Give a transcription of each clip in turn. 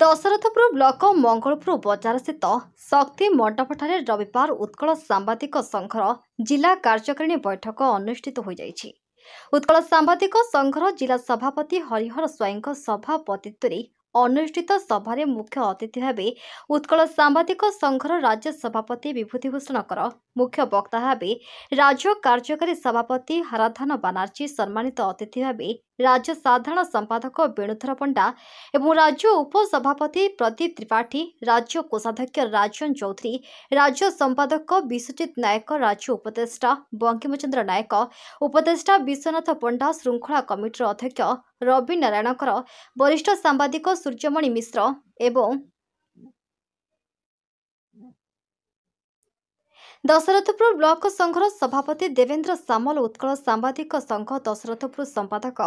Dasarathpur block Mangalpur ବଜାରସ୍ଥିତ ଶକ୍ତି ମଣ୍ଡପଠାରେ ରବିବାର ଉତ୍କଳ ସାମ୍ବାଦିକ ସଂଘର ଜିଲ୍ଲା କାର୍ଯ୍ୟକାରିଣୀ ବୈଠକ ଅନୁଷ୍ଠିତ ହୋଇଯାଇଛି ଉତ୍କଳ ସାମ୍ବାଦିକ ସଂଘର ଜିଲ୍ଲା ସଭାପତି ହରିହର ସ୍ୱାଇଁଙ୍କ ସଭାପତିତ୍ୱରେ ଅନୁଷ୍ଠିତ ସଭାରେ ମୁଖ୍ୟ ଅତିଥି ଭାବେ ଉତ୍କଳ ସାମ୍ବାଦିକ ସଂଘର ରାଜ୍ୟ ସଭାପତି ବିଭୂତିଭୂଷଣ କର ମୁଖ୍ୟ ବକ୍ତା ଭାବେ ରାଜ୍ୟ କାର୍ଯ୍ୟକାରୀ ସଭାପତି ହରାଧନ ବାନାର୍ଜୀ ସମ୍ମାନିତ ଅତିଥି ଭାବେ ରାଜ୍ୟ ସାଧାରଣ ସମ୍ପାଦକ ବେଣୁଧର ପଣ୍ଡା ଏବଂ ରାଜ୍ୟ ଉପସଭାପତି ପ୍ରଦୀପ ତ୍ରିପାଠୀ ରାଜ୍ୟ କୋଷାଧ୍ୟକ୍ଷ ରାଜନ ଚୌଧୁରୀ ରାଜ୍ୟ ସମ୍ପାଦକ ବିଶ୍ୱଜିତ ନାୟକ ରାଜ୍ୟ ଉପଦେଷ୍ଟା ବଙ୍କିମଚନ୍ଦ୍ର ନାୟକ ଉପଦେଷ୍ଟା ବିଶ୍ୱନାଥ ପଣ୍ଡା ଶୃଙ୍ଖଳା କମିଟିର ଅଧ୍ୟକ୍ଷ ରବି ନାରାୟଣଙ୍କର ବରିଷ୍ଠ ସାମ୍ବାଦିକ ସୂର୍ଯ୍ୟମଣି ମିଶ୍ର ଏବଂ ଦଶରଥପୁର ବ୍ଲକ ସଂଘର ସଭାପତି ଦେବେନ୍ଦ୍ର ସାମଲ ଉତ୍କଳ ସାମ୍ବାଦିକ ସଂଘ ଦଶରଥପୁର ସମ୍ପାଦକ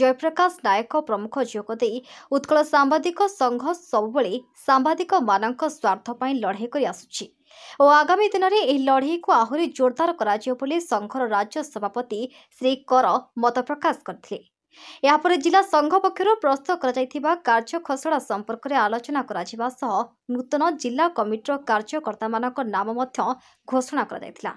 ଜୟପ୍ରକାଶ ନାୟକ ପ୍ରମୁଖ ଯୋଗ ଦେଇ ଉତ୍କଳ ସାମ୍ବାଦିକ ସଂଘ ସବୁବେଳେ ସାମ୍ବାଦିକମାନଙ୍କ ସ୍ୱାର୍ଥ ପାଇଁ ଲଢ଼େଇ କରିଆସୁଛି ଓ ଆଗାମୀ ଦିନରେ ଏହି ଲଢ଼େଇକୁ ଆହୁରି ଜୋରଦାର କରାଯିବ ବୋଲି ସଂଘର ରାଜ୍ୟ ସଭାପତି ଶ୍ରୀ କର ମତପ୍ରକାଶ କରିଥିଲେ ଏହାପରେ ଜିଲ୍ଲା ସଂଘ ପକ୍ଷରୁ ପ୍ରସ୍ତୁତ କରାଯାଇଥିବା କାର୍ଯ୍ୟ ଖସଡ଼ା ସମ୍ପର୍କରେ ଆଲୋଚନା କରାଯିବା ସହ ନୂତନ ଜିଲ୍ଲା କମିଟିର କାର୍ଯ୍ୟକର୍ତ୍ତାମାନଙ୍କ ନାମ ମଧ୍ୟ ଘୋଷଣା କରାଯାଇଥିଲା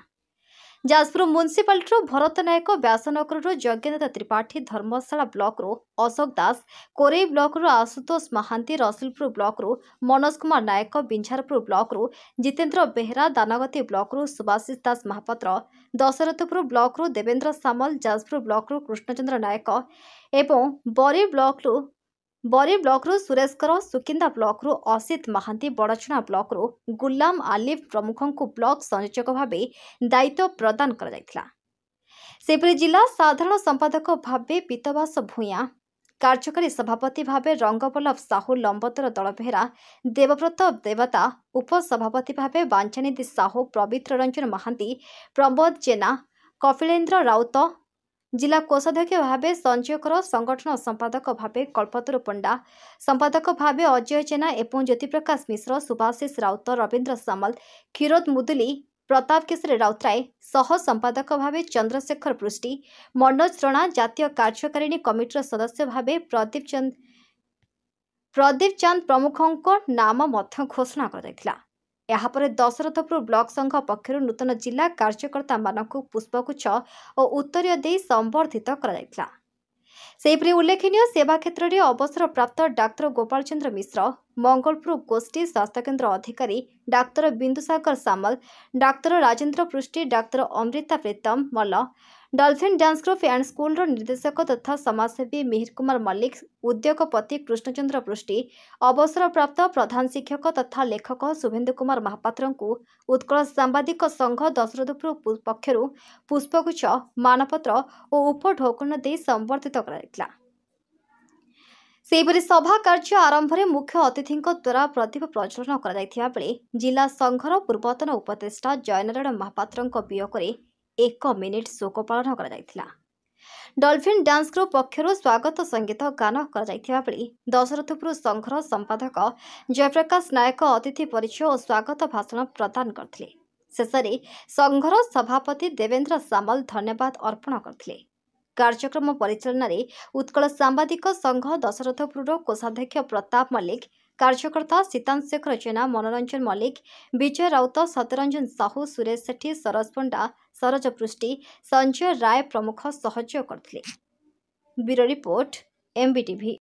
ଯାଜପୁର ମ୍ୟୁନିସିପାଲିଟିରୁ ଭରତ ନାୟକ ବ୍ୟାସନଗରରୁ ଯଜ୍ଞନାଥ ତ୍ରିପାଠୀ ଧର୍ମଶାଳା ବ୍ଲକରୁ ଅଶୋକ ଦାସ କୋରେଇ ବ୍ଲକରୁ ଆଶୁତୋଷ ମହାନ୍ତି ରସୁଲପୁର ବ୍ଲକରୁ ମନୋଜ କୁମାର ନାୟକ ବିଞ୍ଝାରପୁର ବ୍ଲକରୁ ଜିତେନ୍ଦ୍ର ବେହେରା ଦାନଗତୀ ବ୍ଲକରୁ ସୁବାଶିଷ ଦାସ ମହାପାତ୍ର ଦଶରଥପୁର ବ୍ଲକରୁ ଦେବେନ୍ଦ୍ର ସାମଲ ଯାଜପୁର ବ୍ଲକରୁ କୃଷ୍ଣଚନ୍ଦ୍ର ନାୟକ ଏବଂ ବରୀ ବ୍ଲକରୁ ବରୀ ବ୍ଲକରୁ ସୁରେଶ କର ସୁକିନ୍ଦା ବ୍ଲକରୁ ଅସିତ ମହାନ୍ତି ବଡ଼ଚଣା ବ୍ଲକରୁ ଗୁଲାମ ଆଲିଫ ପ୍ରମୁଖଙ୍କୁ ବ୍ଲକ ସଂଯୋଜକ ଭାବେ ଦାୟିତ୍ୱ ପ୍ରଦାନ କରାଯାଇଥିଲା ସେହିପରି ଜିଲ୍ଲା ସାଧାରଣ ସମ୍ପାଦକ ଭାବେ ପିତବାସ ଭୂୟାଁ କାର୍ଯ୍ୟକାରୀ ସଭାପତି ଭାବେ ରଙ୍ଗବଲ୍ଲଭ ସାହୁ ଲମ୍ବତର ଦଳବେହେରା ଦେବବ୍ରତ ଦେବତା ଉପସଭାପତି ଭାବେ ବାଞ୍ଛାନିଧି ସାହୁ ପବିତ୍ର ରଞ୍ଜନ ମହାନ୍ତି ପ୍ରମୋଦ ଜେନା କପିଳେନ୍ଦ୍ର ରାଉତ ଜିଲ୍ଲା କୋଷାଧ୍ୟକ୍ଷ ଭାବେ ସଞ୍ଜୟ କର ସଂଗଠନ ସମ୍ପାଦକ ଭାବେ କଳ୍ପତରୁ ପଣ୍ଡା ସମ୍ପାଦକ ଭାବେ ଅଜୟ ଜେନା ଏବଂ ଜ୍ୟୋତିପ୍ରକାଶ ମିଶ୍ର ସୁଭାଶିଷ ରାଉତ ରବୀନ୍ଦ୍ର ସାମଲ କ୍ଷୀରୋଦ ମୁଦୁଲି ପ୍ରତାପ କେଶରୀ ରାଉତରାୟ ସହ ସମ୍ପାଦକ ଭାବେ ଚନ୍ଦ୍ରଶେଖର ପୃଷ୍ଟି ମନୋଜ ରଣା ଜାତୀୟ କାର୍ଯ୍ୟକାରିଣୀ କମିଟିର ସଦସ୍ୟ ଭାବେ ପ୍ରଦୀପ ଚନ୍ଦ ପ୍ରଦୀପ ଚାନ୍ଦ ପ୍ରମୁଖଙ୍କ ନାମ ମଧ୍ୟ ଘୋଷଣା କରାଯାଇଥିଲା ଏହାପରେ ଦଶରଥପୁର ବ୍ଲକ ସଂଘ ପକ୍ଷରୁ ନୂତନ ଜିଲ୍ଲା କାର୍ଯ୍ୟକର୍ତ୍ତାମାନଙ୍କୁ ପୁଷ୍ପଗୁଚ୍ଛ ଓ ଉତ୍ତରୀୟ ଦେଇ ସମ୍ବର୍ଦ୍ଧିତ କରାଯାଇଥିଲା ସେହିପରି ଉଲ୍ଲେଖନୀୟ ସେବା କ୍ଷେତ୍ରରେ ଅବସରପ୍ରାପ୍ତ ଡାକ୍ତର ଗୋପାଳ ଚନ୍ଦ୍ର ମିଶ୍ର ମଙ୍ଗଳପୁର ଗୋଷ୍ଠୀ ସ୍ୱାସ୍ଥ୍ୟକେନ୍ଦ୍ର ଅଧିକାରୀ doctor Bindusagar Samal doctor Rajendra Prusty doctor Amrita Pritam ମଲ ଡଲଫିନ୍ ଡ୍ୟାନ୍ସ ଗ୍ରୁପ୍ ଆଣ୍ଡ ସ୍କୁଲର ନିର୍ଦ୍ଦେଶକ ତଥା ସମାଜସେବୀ ମିହିର କୁମାର ମଲ୍ଲିକ ଉଦ୍ୟୋଗପତି କୃଷ୍ଣଚନ୍ଦ୍ର ପୃଷ୍ଟି ଅବସରପ୍ରାପ୍ତ ପ୍ରଧାନ ଶିକ୍ଷକ ତଥା ଲେଖକ ଶୁଭେନ୍ଦୁ କୁମାର ମହାପାତ୍ରଙ୍କୁ ଉତ୍କଳ ସାମ୍ବାଦିକ ସଂଘ ଦଶରଥପୁର ପକ୍ଷରୁ ପୁଷ୍ପଗୁଚ୍ଛ ମାନପତ୍ର ଓ ଉପଢୋକଣ ଦେଇ ସମ୍ବର୍ଦ୍ଧିତ କରାଯାଇଥିଲା ସେହିପରି ସଭା କାର୍ଯ୍ୟ ଆରମ୍ଭରେ ମୁଖ୍ୟ ଅତିଥିଙ୍କ ଦ୍ୱାରା ପ୍ରଦୀପ ପ୍ରଜ୍ୱଳନ କରାଯାଇଥିବା ବେଳେ ଜିଲ୍ଲା ସଂଘର ପୂର୍ବତନ ଉପଦେଷ୍ଟା ଜୟନାରାୟଣ ମହାପାତ୍ରଙ୍କ ବିୟୋଗରେ ଏକ ମିନିଟ୍ ଶୋକ ପାଳନ କରାଯାଇଥିଲା ଡଲଫିନ୍ ଡ୍ୟାନ୍ସ ଗ୍ରୁପ୍ ପକ୍ଷରୁ ସ୍ୱାଗତ ସଙ୍ଗୀତ ଗାନ କରାଯାଇଥିବା ବେଳେ ଦଶରଥପୁର ସଂଘର ସମ୍ପାଦକ ଜୟପ୍ରକାଶ ନାୟକ ଅତିଥି ପରିଚୟ ଓ ସ୍ୱାଗତ ଭାଷଣ ପ୍ରଦାନ କରିଥିଲେ ଶେଷରେ ସଂଘର ସଭାପତି ଦେବେନ୍ଦ୍ର ସାମଲ ଧନ୍ୟବାଦ ଅର୍ପଣ କରିଥିଲେ କାର୍ଯ୍ୟକ୍ରମ ପରିଚାଳନାରେ ଉତ୍କଳ ସାମ୍ବାଦିକ ସଂଘ ଦଶରଥପୁରର କୋଷାଧ୍ୟକ୍ଷ ପ୍ରତାପ ମଲ୍ଲିକ କାର୍ଯ୍ୟକର୍ତ୍ତା ସୀତାଂଶେଖର ଜେନା ମନୋରଞ୍ଜନ ମଲ୍ଲିକ ବିଜୟ ରାଉତ ସତ୍ୟରଞ୍ଜନ ସାହୁ ସୁରେଶ ସେଠୀ ସରୋଜ ପଣ୍ଡା ସରୋଜ ପୃଷ୍ଟି ସଞ୍ଜୟ ରାୟ ପ୍ରମୁଖ ସହଯୋଗ କରିଥିଲେ ବ୍ୟୁରୋ ରିପୋର୍ଟ ଏମ୍ବିଟିଭି